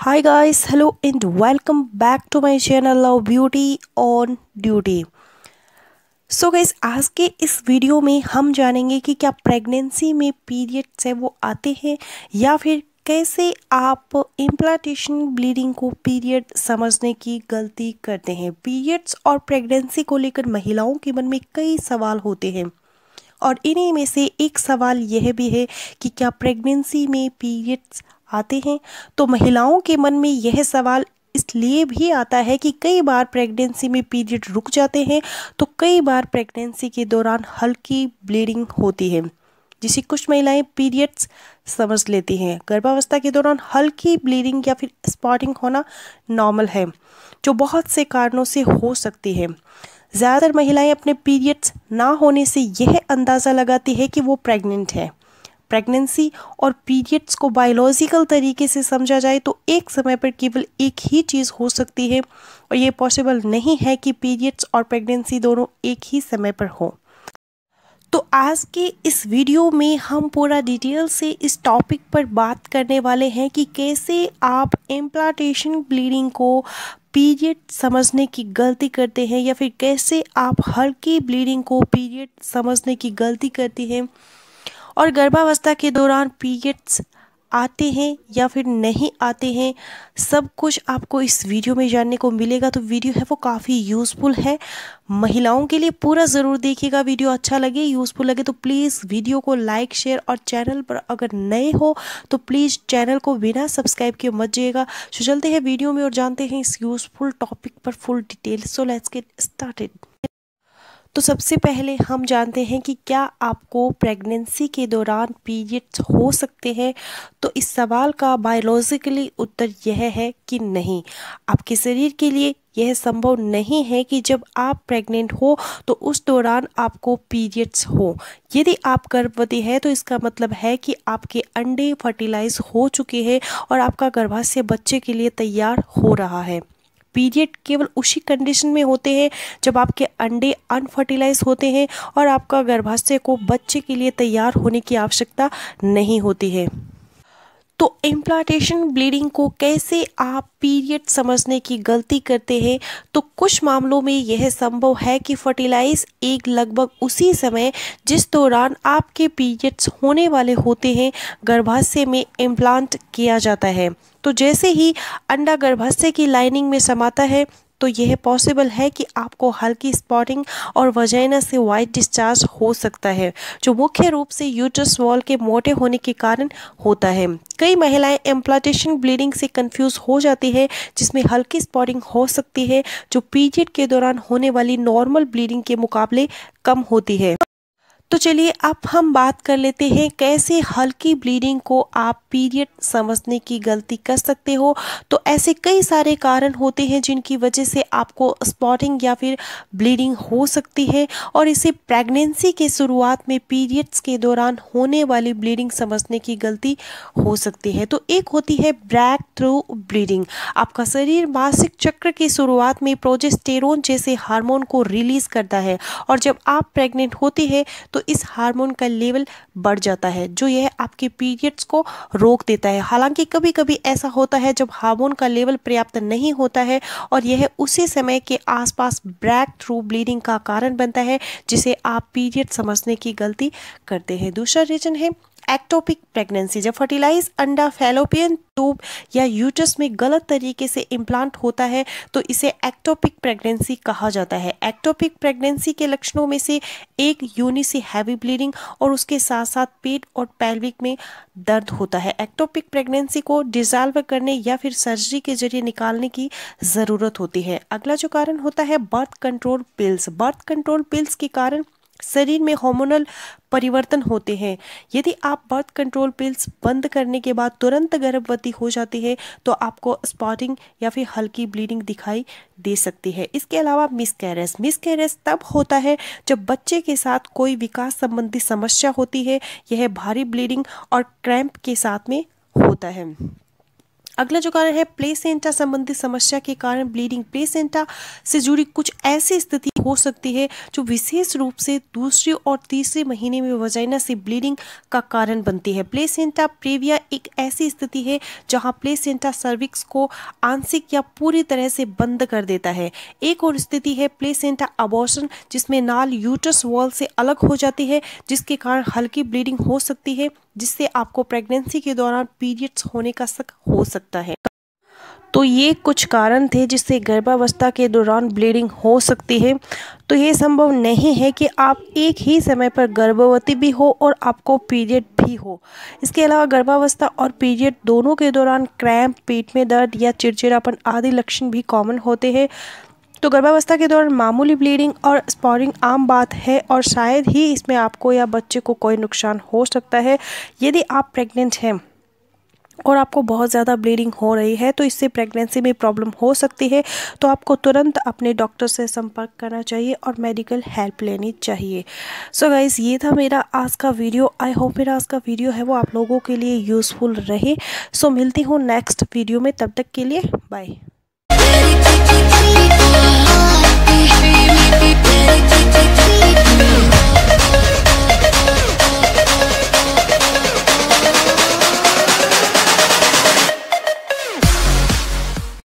high guys hello and welcome back to my channel love beauty on duty so guys आज के इस video में हम जानेंगे कि क्या प्रेगनेंसी में पीरियड्स है वो आते हैं या फिर कैसे आप इम्प्लाटेशन ब्लीडिंग को पीरियड समझने की गलती करते हैं पीरियड्स और प्रेगनेंसी को लेकर महिलाओं के मन में कई सवाल होते हैं और इन्हीं में से एक सवाल यह भी है कि क्या प्रेगनेंसी में पीरियड्स आते हैं तो महिलाओं के मन में यह सवाल इसलिए भी आता है कि कई बार प्रेगनेंसी में पीरियड रुक जाते हैं तो कई बार प्रेगनेंसी के दौरान हल्की ब्लीडिंग होती है जिसे कुछ महिलाएं पीरियड्स समझ लेती हैं गर्भावस्था के दौरान हल्की ब्लीडिंग या फिर स्पॉटिंग होना नॉर्मल है जो बहुत से कारणों से हो सकती है ज़्यादातर महिलाएं अपने पीरियड्स ना होने से यह अंदाज़ा लगाती है कि वो प्रेग्नेंट हैं प्रेगनेंसी और पीरियड्स को बायोलॉजिकल तरीके से समझा जाए तो एक समय पर केवल एक ही चीज़ हो सकती है और ये पॉसिबल नहीं है कि पीरियड्स और प्रेगनेंसी दोनों एक ही समय पर हो तो आज के इस वीडियो में हम पूरा डिटेल से इस टॉपिक पर बात करने वाले हैं कि कैसे आप एम्प्लाटेशन ब्लीडिंग को पीरियड समझने की गलती करते हैं या फिर कैसे आप हल्की ब्लीडिंग को पीरियड समझने की गलती करती हैं और गर्भावस्था के दौरान पीरियड्स आते हैं या फिर नहीं आते हैं सब कुछ आपको इस वीडियो में जानने को मिलेगा तो वीडियो है वो काफ़ी यूज़फुल है महिलाओं के लिए पूरा ज़रूर देखिएगा वीडियो अच्छा लगे यूज़फुल लगे तो प्लीज़ वीडियो को लाइक शेयर और चैनल पर अगर नए हो तो प्लीज़ चैनल को बिना सब्सक्राइब किए मत जाइएगा तो चलते हैं वीडियो में और जानते हैं इस यूज़फुल टॉपिक पर full detail so let's get started तो सबसे पहले हम जानते हैं कि क्या आपको प्रेगनेंसी के दौरान पीरियड्स हो सकते हैं तो इस सवाल का बायोलॉजिकली उत्तर यह है कि नहीं आपके शरीर के लिए यह संभव नहीं है कि जब आप प्रेग्नेंट हो तो उस दौरान आपको पीरियड्स हो यदि आप गर्भवती है तो इसका मतलब है कि आपके अंडे फर्टिलाइज हो चुके हैं और आपका गर्भाशय बच्चे के लिए तैयार हो रहा है पीरियड केवल उसी कंडीशन में होते हैं जब आपके अंडे अनफर्टिलाइज होते हैं और आपका गर्भाशय को बच्चे के लिए तैयार होने की आवश्यकता नहीं होती है तो इम्प्लांटेशन ब्लीडिंग को कैसे आप पीरियड समझने की गलती करते हैं तो कुछ मामलों में यह संभव है कि फर्टिलाइज एक लगभग उसी समय जिस दौरान आपके पीरियड्स होने वाले होते हैं गर्भाशय में इम्प्लांट किया जाता है तो जैसे ही अंडा गर्भाशय की लाइनिंग में समाता है तो यह पॉसिबल है कि आपको हल्की स्पॉटिंग और वजाइना से वाइट डिस्चार्ज हो सकता है जो मुख्य रूप से यूट्रस वॉल के मोटे होने के कारण होता है कई महिलाएं एम्प्लाटेशन ब्लीडिंग से कंफ्यूज हो जाती है जिसमें हल्की स्पॉटिंग हो सकती है जो पीरियड के दौरान होने वाली नॉर्मल ब्लीडिंग के मुकाबले कम होती है तो चलिए अब हम बात कर लेते हैं कैसे हल्की ब्लीडिंग को आप पीरियड समझने की गलती कर सकते हो तो ऐसे कई सारे कारण होते हैं जिनकी वजह से आपको स्पॉटिंग या फिर ब्लीडिंग हो सकती है और इसे प्रेगनेंसी के शुरुआत में पीरियड्स के दौरान होने वाली ब्लीडिंग समझने की गलती हो सकती है तो एक होती है ब्रैक थ्रू ब्लीडिंग आपका शरीर मासिक चक्र की शुरुआत में प्रोजेस्टेरोन जैसे हार्मोन को रिलीज़ करता है और जब आप प्रेग्नेंट होते हैं तो तो इस हार्मोन का लेवल बढ़ जाता है जो यह आपके पीरियड्स को रोक देता है हालांकि कभी कभी ऐसा होता है जब हार्मोन का लेवल पर्याप्त नहीं होता है और यह उसी समय के आसपास ब्रैक थ्रू ब्लीडिंग का कारण बनता है जिसे आप पीरियड समझने की गलती करते हैं दूसरा रीजन है एक्टोपिक प्रेगनेंसी जब फर्टिलाइज अंडा फैलोपियन ट्यूब या यूटस में गलत तरीके से इम्प्लांट होता है तो इसे एक्टोपिक प्रेगनेंसी कहा जाता है एक्टोपिक प्रेगनेंसी के लक्षणों में से एक यूनि से हैवी ब्लीडिंग और उसके साथ साथ पेट और पैल्विक में दर्द होता है एक्टोपिक प्रेगनेंसी को डिजॉल्व करने या फिर सर्जरी के जरिए निकालने की ज़रूरत होती है अगला जो कारण होता है birth control pills birth control pills के कारण शरीर में हार्मोनल परिवर्तन होते हैं यदि आप बर्थ कंट्रोल पिल्स बंद करने के बाद तुरंत गर्भवती हो जाती है तो आपको स्पॉटिंग या फिर हल्की ब्लीडिंग दिखाई दे सकती है इसके अलावा मिसकैरेज मिसकैरेज तब होता है जब बच्चे के साथ कोई विकास संबंधी समस्या होती है यह भारी ब्लीडिंग और क्रैम्प के साथ में होता है अगला जो कारण है प्लेसेंटा संबंधी समस्या के कारण ब्लीडिंग प्लेसेंटा से जुड़ी कुछ ऐसी स्थिति हो सकती है जो विशेष रूप से दूसरे और तीसरे महीने में वजाइना से ब्लीडिंग का कारण बनती है प्लेसेंटा प्रेविया एक ऐसी स्थिति है जहां प्लेसेंटा सर्विक्स को आंशिक या पूरी तरह से बंद कर देता है एक और स्थिति है प्लेसेंटा अबॉर्शन जिसमें नाल यूटस वॉल से अलग हो जाती है जिसके कारण हल्की ब्लीडिंग हो सकती है जिससे आपको प्रेगनेंसी के दौरान पीरियड्स होने का शक हो सकता है तो ये कुछ कारण थे जिससे गर्भावस्था के दौरान ब्लीडिंग हो सकती है तो ये संभव नहीं है कि आप एक ही समय पर गर्भवती भी हो और आपको पीरियड भी हो इसके अलावा गर्भावस्था और पीरियड दोनों के दौरान क्रैम्प पेट में दर्द या चिड़चिड़ापन आदि लक्षण भी कॉमन होते हैं तो गर्भावस्था के दौरान मामूली ब्लीडिंग और स्पॉरिंग आम बात है और शायद ही इसमें आपको या बच्चे को कोई नुकसान हो सकता है यदि आप प्रेग्नेंट हैं और आपको बहुत ज़्यादा ब्लीडिंग हो रही है तो इससे प्रेगनेंसी में प्रॉब्लम हो सकती है तो आपको तुरंत अपने डॉक्टर से संपर्क करना चाहिए और मेडिकल हेल्प लेनी चाहिए सो so गाइज ये था मेरा आज का वीडियो आई होप मेरा आज का वीडियो है वो आप लोगों के लिए यूज़फुल रहे सो so मिलती हूँ नेक्स्ट वीडियो में तब तक के लिए बाय